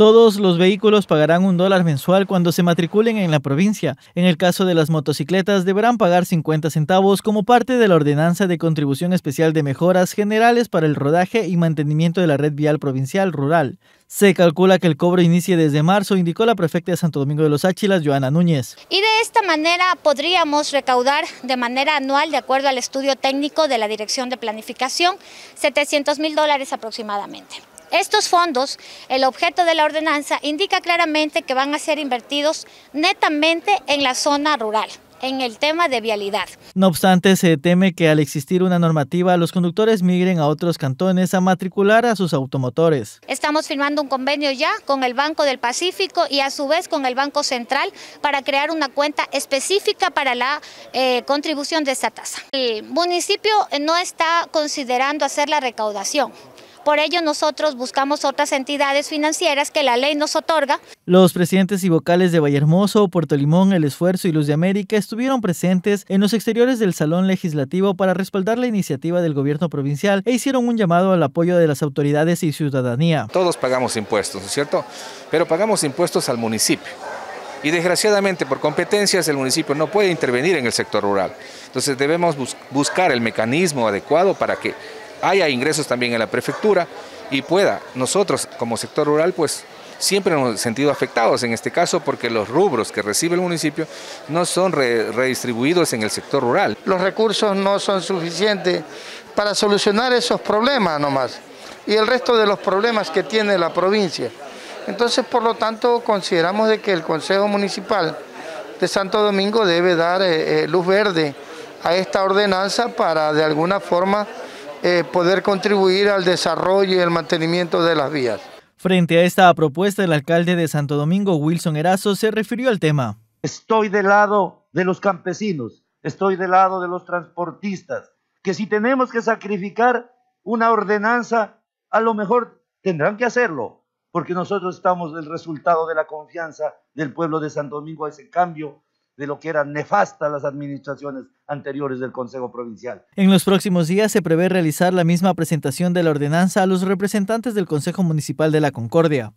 Todos los vehículos pagarán un dólar mensual cuando se matriculen en la provincia. En el caso de las motocicletas, deberán pagar 50 centavos como parte de la ordenanza de contribución especial de mejoras generales para el rodaje y mantenimiento de la red vial provincial rural. Se calcula que el cobro inicie desde marzo, indicó la prefecta de Santo Domingo de los Áchilas, Joana Núñez. Y de esta manera podríamos recaudar de manera anual, de acuerdo al estudio técnico de la Dirección de Planificación, 700 mil dólares aproximadamente. Estos fondos, el objeto de la ordenanza, indica claramente que van a ser invertidos netamente en la zona rural en el tema de vialidad. No obstante, se teme que al existir una normativa, los conductores migren a otros cantones a matricular a sus automotores. Estamos firmando un convenio ya con el Banco del Pacífico y a su vez con el Banco Central para crear una cuenta específica para la eh, contribución de esta tasa. El municipio no está considerando hacer la recaudación. Por ello nosotros buscamos otras entidades financieras que la ley nos otorga. Los presidentes y vocales de Vallehermoso, Puerto Limón, El Esfuerzo y Luz de América estuvieron presentes en los exteriores del Salón Legislativo para respaldar la iniciativa del gobierno provincial e hicieron un llamado al apoyo de las autoridades y ciudadanía. Todos pagamos impuestos, ¿no es cierto? Pero pagamos impuestos al municipio. Y desgraciadamente por competencias el municipio no puede intervenir en el sector rural. Entonces debemos buscar el mecanismo adecuado para que haya ingresos también en la prefectura y pueda nosotros como sector rural pues siempre hemos sentido afectados en este caso porque los rubros que recibe el municipio no son redistribuidos en el sector rural. Los recursos no son suficientes para solucionar esos problemas nomás y el resto de los problemas que tiene la provincia. Entonces, por lo tanto, consideramos de que el Consejo Municipal de Santo Domingo debe dar eh, eh, luz verde a esta ordenanza para de alguna forma eh, poder contribuir al desarrollo y el mantenimiento de las vías. Frente a esta propuesta, el alcalde de Santo Domingo, Wilson Erazo, se refirió al tema. Estoy del lado de los campesinos, estoy del lado de los transportistas, que si tenemos que sacrificar una ordenanza, a lo mejor tendrán que hacerlo, porque nosotros estamos del resultado de la confianza del pueblo de Santo Domingo a ese cambio de lo que eran nefastas las administraciones anteriores del Consejo Provincial. En los próximos días se prevé realizar la misma presentación de la ordenanza a los representantes del Consejo Municipal de la Concordia.